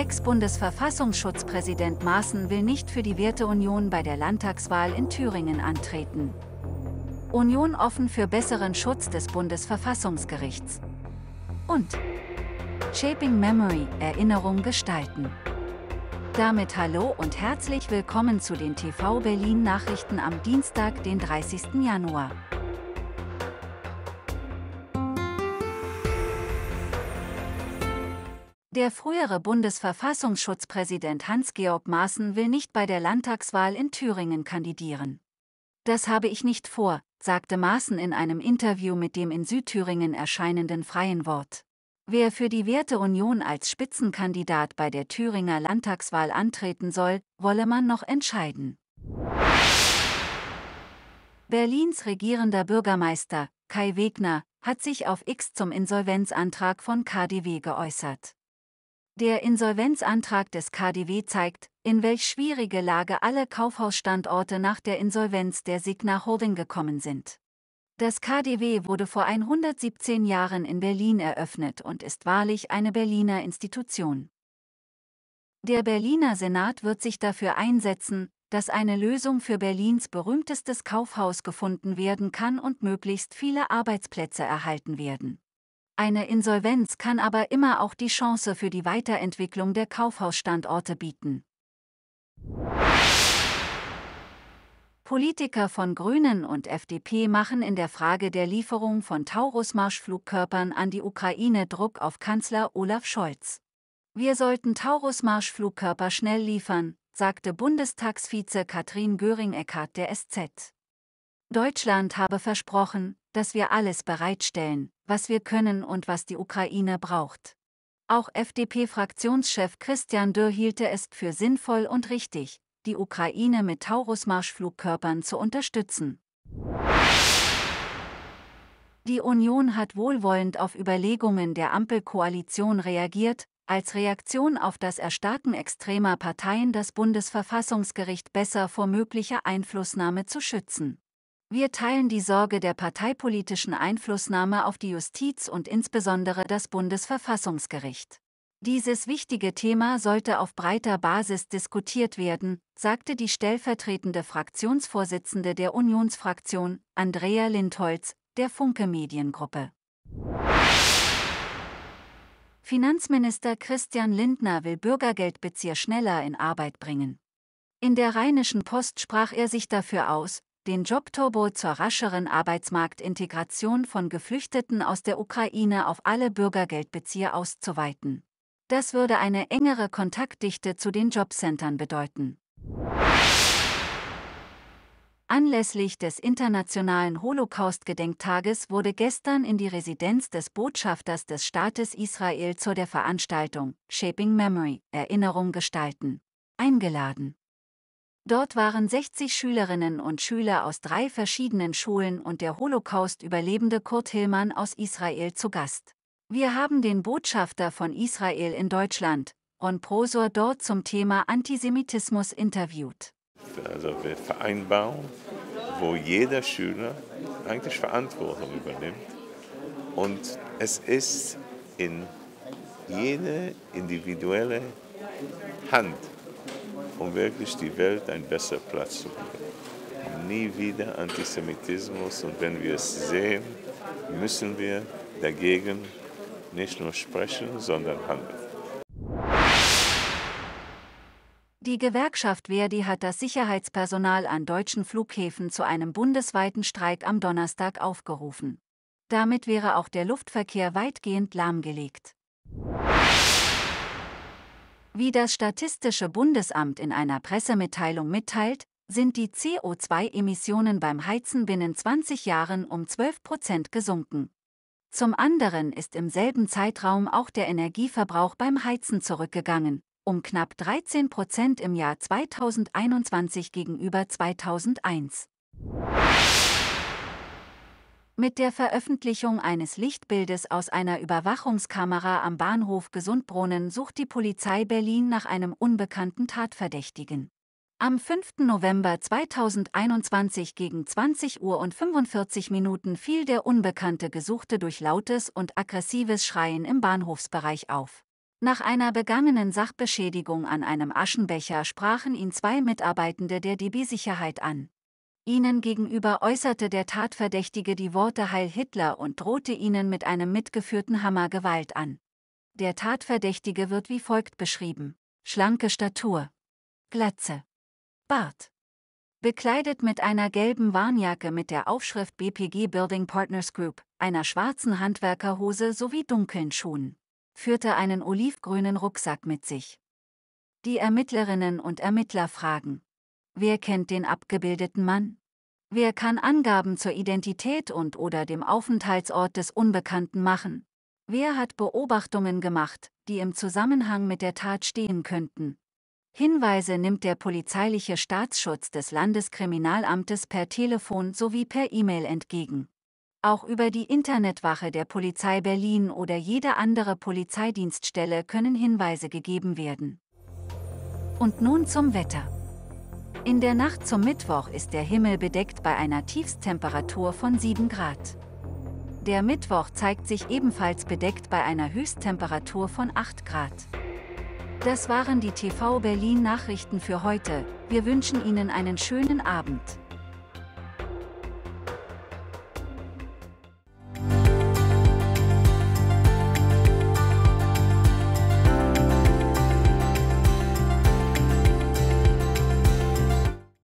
Ex-Bundesverfassungsschutzpräsident Maaßen will nicht für die Werteunion bei der Landtagswahl in Thüringen antreten. Union offen für besseren Schutz des Bundesverfassungsgerichts. Und Shaping Memory, Erinnerung gestalten. Damit hallo und herzlich willkommen zu den TV Berlin Nachrichten am Dienstag, den 30. Januar. Der frühere Bundesverfassungsschutzpräsident Hans-Georg Maaßen will nicht bei der Landtagswahl in Thüringen kandidieren. Das habe ich nicht vor, sagte Maaßen in einem Interview mit dem in Südthüringen erscheinenden Freien Wort. Wer für die Werteunion als Spitzenkandidat bei der Thüringer Landtagswahl antreten soll, wolle man noch entscheiden. Berlins regierender Bürgermeister, Kai Wegner, hat sich auf X zum Insolvenzantrag von KDW geäußert. Der Insolvenzantrag des KDW zeigt, in welch schwierige Lage alle Kaufhausstandorte nach der Insolvenz der Signa Holding gekommen sind. Das KDW wurde vor 117 Jahren in Berlin eröffnet und ist wahrlich eine Berliner Institution. Der Berliner Senat wird sich dafür einsetzen, dass eine Lösung für Berlins berühmtestes Kaufhaus gefunden werden kann und möglichst viele Arbeitsplätze erhalten werden. Eine Insolvenz kann aber immer auch die Chance für die Weiterentwicklung der Kaufhausstandorte bieten. Politiker von Grünen und FDP machen in der Frage der Lieferung von Taurus-Marschflugkörpern an die Ukraine Druck auf Kanzler Olaf Scholz. Wir sollten Taurus-Marschflugkörper schnell liefern, sagte Bundestagsvize Katrin Göring-Eckardt der SZ. Deutschland habe versprochen, dass wir alles bereitstellen, was wir können und was die Ukraine braucht. Auch FDP-Fraktionschef Christian Dürr hielte es für sinnvoll und richtig, die Ukraine mit Taurus-Marschflugkörpern zu unterstützen. Die Union hat wohlwollend auf Überlegungen der Ampelkoalition reagiert, als Reaktion auf das Erstarken extremer Parteien das Bundesverfassungsgericht besser vor möglicher Einflussnahme zu schützen. Wir teilen die Sorge der parteipolitischen Einflussnahme auf die Justiz und insbesondere das Bundesverfassungsgericht. Dieses wichtige Thema sollte auf breiter Basis diskutiert werden, sagte die stellvertretende Fraktionsvorsitzende der Unionsfraktion, Andrea Lindholz, der Funke Mediengruppe. Finanzminister Christian Lindner will Bürgergeldbezieher schneller in Arbeit bringen. In der Rheinischen Post sprach er sich dafür aus, den Jobturbo zur rascheren Arbeitsmarktintegration von Geflüchteten aus der Ukraine auf alle Bürgergeldbezieher auszuweiten. Das würde eine engere Kontaktdichte zu den Jobcentern bedeuten. Anlässlich des Internationalen Holocaust-Gedenktages wurde gestern in die Residenz des Botschafters des Staates Israel zu der Veranstaltung Shaping Memory Erinnerung gestalten eingeladen. Dort waren 60 Schülerinnen und Schüler aus drei verschiedenen Schulen und der Holocaust-Überlebende Kurt Hillmann aus Israel zu Gast. Wir haben den Botschafter von Israel in Deutschland, Ron Prosor, dort zum Thema Antisemitismus interviewt. Also eine Vereinbarung, wo jeder Schüler eigentlich Verantwortung übernimmt. Und es ist in jede individuelle Hand um wirklich die Welt ein besserer Platz zu machen. Nie wieder Antisemitismus und wenn wir es sehen, müssen wir dagegen nicht nur sprechen, sondern handeln. Die Gewerkschaft Verdi hat das Sicherheitspersonal an deutschen Flughäfen zu einem bundesweiten Streik am Donnerstag aufgerufen. Damit wäre auch der Luftverkehr weitgehend lahmgelegt. Wie das Statistische Bundesamt in einer Pressemitteilung mitteilt, sind die CO2-Emissionen beim Heizen binnen 20 Jahren um 12 Prozent gesunken. Zum anderen ist im selben Zeitraum auch der Energieverbrauch beim Heizen zurückgegangen, um knapp 13 Prozent im Jahr 2021 gegenüber 2001. Mit der Veröffentlichung eines Lichtbildes aus einer Überwachungskamera am Bahnhof Gesundbrunnen sucht die Polizei Berlin nach einem unbekannten Tatverdächtigen. Am 5. November 2021 gegen 20 Uhr und 45 Minuten fiel der unbekannte Gesuchte durch lautes und aggressives Schreien im Bahnhofsbereich auf. Nach einer begangenen Sachbeschädigung an einem Aschenbecher sprachen ihn zwei Mitarbeitende der DB Sicherheit an. Ihnen gegenüber äußerte der Tatverdächtige die Worte Heil Hitler und drohte ihnen mit einem mitgeführten Hammer Gewalt an. Der Tatverdächtige wird wie folgt beschrieben. Schlanke Statur. Glatze. Bart. Bekleidet mit einer gelben Warnjacke mit der Aufschrift BPG Building Partners Group, einer schwarzen Handwerkerhose sowie dunklen Schuhen. Führte einen olivgrünen Rucksack mit sich. Die Ermittlerinnen und Ermittler fragen, Wer kennt den abgebildeten Mann? Wer kann Angaben zur Identität und/oder dem Aufenthaltsort des Unbekannten machen? Wer hat Beobachtungen gemacht, die im Zusammenhang mit der Tat stehen könnten? Hinweise nimmt der polizeiliche Staatsschutz des Landeskriminalamtes per Telefon sowie per E-Mail entgegen. Auch über die Internetwache der Polizei Berlin oder jede andere Polizeidienststelle können Hinweise gegeben werden. Und nun zum Wetter. In der Nacht zum Mittwoch ist der Himmel bedeckt bei einer Tiefstemperatur von 7 Grad. Der Mittwoch zeigt sich ebenfalls bedeckt bei einer Höchsttemperatur von 8 Grad. Das waren die TV Berlin Nachrichten für heute. Wir wünschen Ihnen einen schönen Abend.